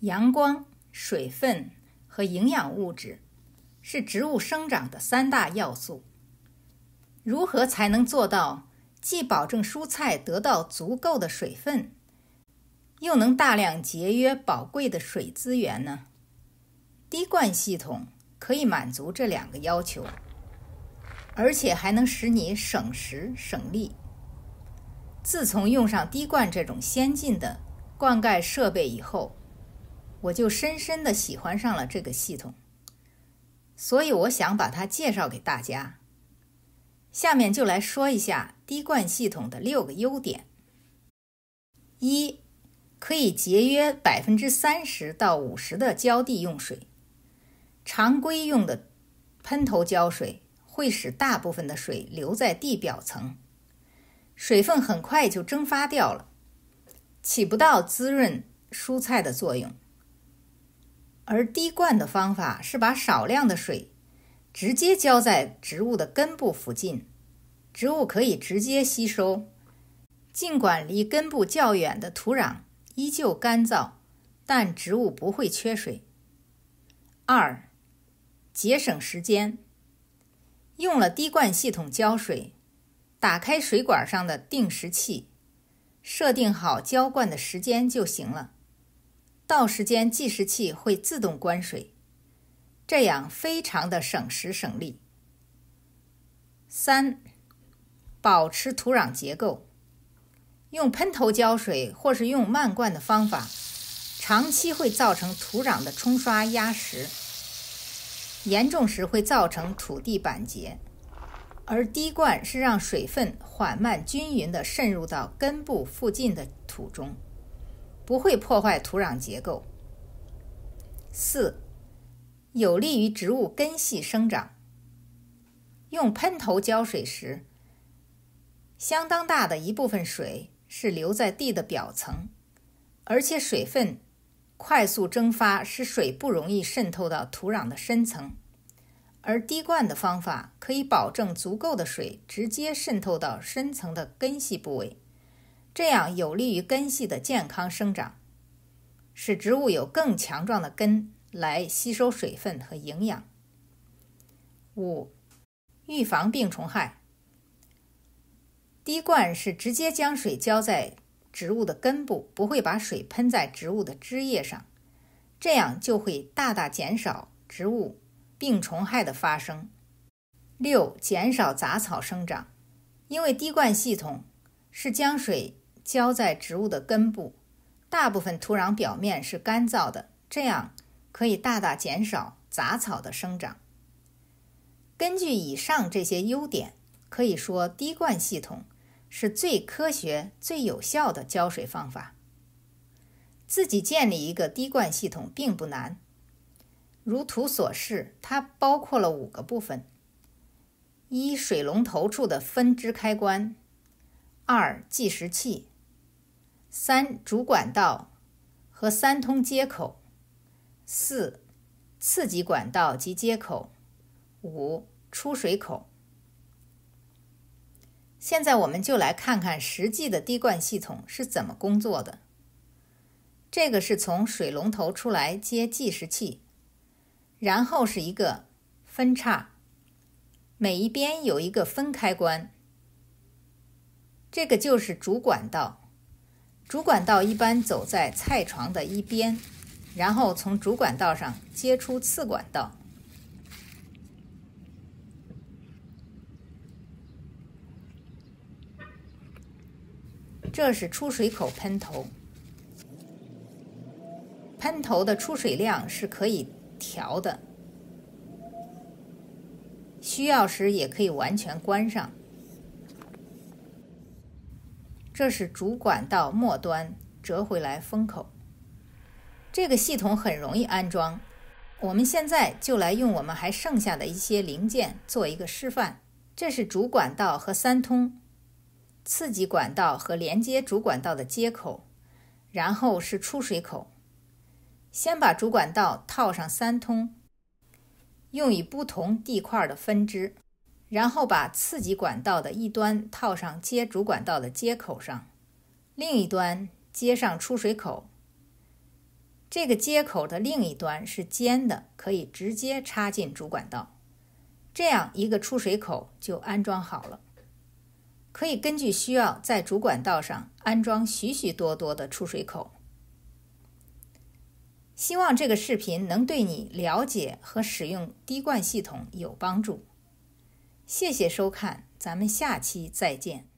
阳光、水分和营养物质是植物生长的三大要素。如何才能做到既保证蔬菜得到足够的水分，又能大量节约宝贵的水资源呢？滴灌系统可以满足这两个要求，而且还能使你省时省力。自从用上滴灌这种先进的灌溉设备以后，我就深深的喜欢上了这个系统，所以我想把它介绍给大家。下面就来说一下滴灌系统的六个优点：一，可以节约百分之三十到五十的浇地用水。常规用的喷头浇水会使大部分的水留在地表层，水分很快就蒸发掉了，起不到滋润蔬菜的作用。而滴灌的方法是把少量的水直接浇在植物的根部附近，植物可以直接吸收。尽管离根部较远的土壤依旧干燥，但植物不会缺水。二、节省时间，用了滴灌系统浇水，打开水管上的定时器，设定好浇灌的时间就行了。到时间，计时器会自动关水，这样非常的省时省力。三、保持土壤结构，用喷头浇水或是用漫灌的方法，长期会造成土壤的冲刷压实，严重时会造成土地板结。而滴灌是让水分缓慢均匀的渗入到根部附近的土中。不会破坏土壤结构。四，有利于植物根系生长。用喷头浇水时，相当大的一部分水是留在地的表层，而且水分快速蒸发，使水不容易渗透到土壤的深层。而滴灌的方法可以保证足够的水直接渗透到深层的根系部位。这样有利于根系的健康生长，使植物有更强壮的根来吸收水分和营养。五、预防病虫害。滴灌是直接将水浇在植物的根部，不会把水喷在植物的枝叶上，这样就会大大减少植物病虫害的发生。六、减少杂草生长，因为滴灌系统是将水。浇在植物的根部，大部分土壤表面是干燥的，这样可以大大减少杂草的生长。根据以上这些优点，可以说滴灌系统是最科学、最有效的浇水方法。自己建立一个滴灌系统并不难，如图所示，它包括了五个部分：一、水龙头处的分支开关；二、计时器。三主管道和三通接口，四次级管道及接口，五出水口。现在我们就来看看实际的滴灌系统是怎么工作的。这个是从水龙头出来接计时器，然后是一个分叉，每一边有一个分开关，这个就是主管道。主管道一般走在菜床的一边，然后从主管道上接出次管道。这是出水口喷头，喷头的出水量是可以调的，需要时也可以完全关上。这是主管道末端折回来封口。这个系统很容易安装，我们现在就来用我们还剩下的一些零件做一个示范。这是主管道和三通，刺激管道和连接主管道的接口，然后是出水口。先把主管道套上三通，用于不同地块的分支。然后把次级管道的一端套上接主管道的接口上，另一端接上出水口。这个接口的另一端是尖的，可以直接插进主管道。这样一个出水口就安装好了。可以根据需要在主管道上安装许许多多的出水口。希望这个视频能对你了解和使用滴灌系统有帮助。谢谢收看，咱们下期再见。